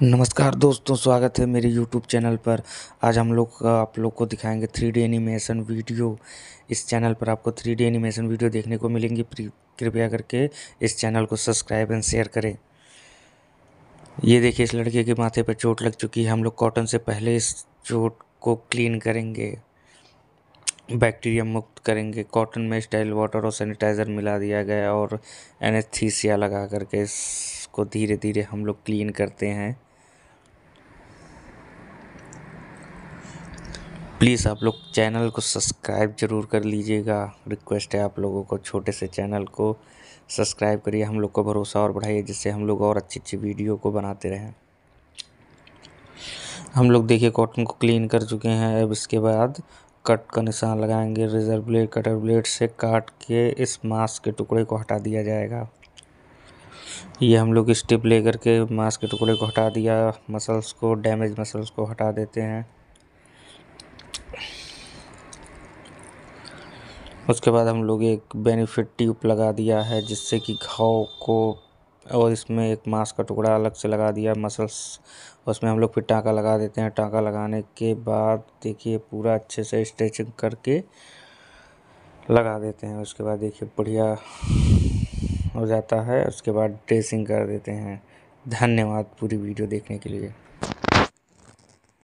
नमस्कार दोस्तों स्वागत है मेरे YouTube चैनल पर आज हम लोग आप लोग को दिखाएंगे थ्री डी एनिमेशन वीडियो इस चैनल पर आपको थ्री डी एनिमेशन वीडियो देखने को मिलेंगी कृपया करके इस चैनल को सब्सक्राइब एंड शेयर करें ये देखिए इस लड़के के माथे पर चोट लग चुकी है हम लोग कॉटन से पहले इस चोट को क्लीन करेंगे बैक्टीरिया मुक्त करेंगे कॉटन में स्टाइल वाटर और सैनिटाइज़र मिला दिया गया और एनेस्थीसिया लगा करके इसको धीरे धीरे हम लोग क्लीन करते हैं प्लीज़ आप लोग चैनल को सब्सक्राइब ज़रूर कर लीजिएगा रिक्वेस्ट है आप लोगों को छोटे से चैनल को सब्सक्राइब करिए हम लोग को भरोसा और बढ़ाइए जिससे हम लोग और अच्छी अच्छी वीडियो को बनाते रहें हम लोग देखिए कॉटन को क्लीन कर चुके हैं अब इसके बाद कट का निशान लगाएंगे रिजर्व ब्लेड कटर ब्लेड से काट के इस मास्क के टुकड़े को हटा दिया जाएगा ये हम लोग स्टेप ले करके मांस के टुकड़े को हटा दिया मसल्स को डैमेज मसल्स को हटा देते हैं उसके बाद हम लोग एक बेनिफिट ट्यूब लगा दिया है जिससे कि घाव को और इसमें एक मांस का टुकड़ा अलग से लगा दिया मसल्स उसमें हम लोग फिर टाँका लगा देते हैं टाँका लगाने के बाद देखिए पूरा अच्छे से स्ट्रेचिंग करके लगा देते हैं उसके बाद देखिए बढ़िया हो जाता है उसके बाद ड्रेसिंग कर देते हैं धन्यवाद पूरी वीडियो देखने के लिए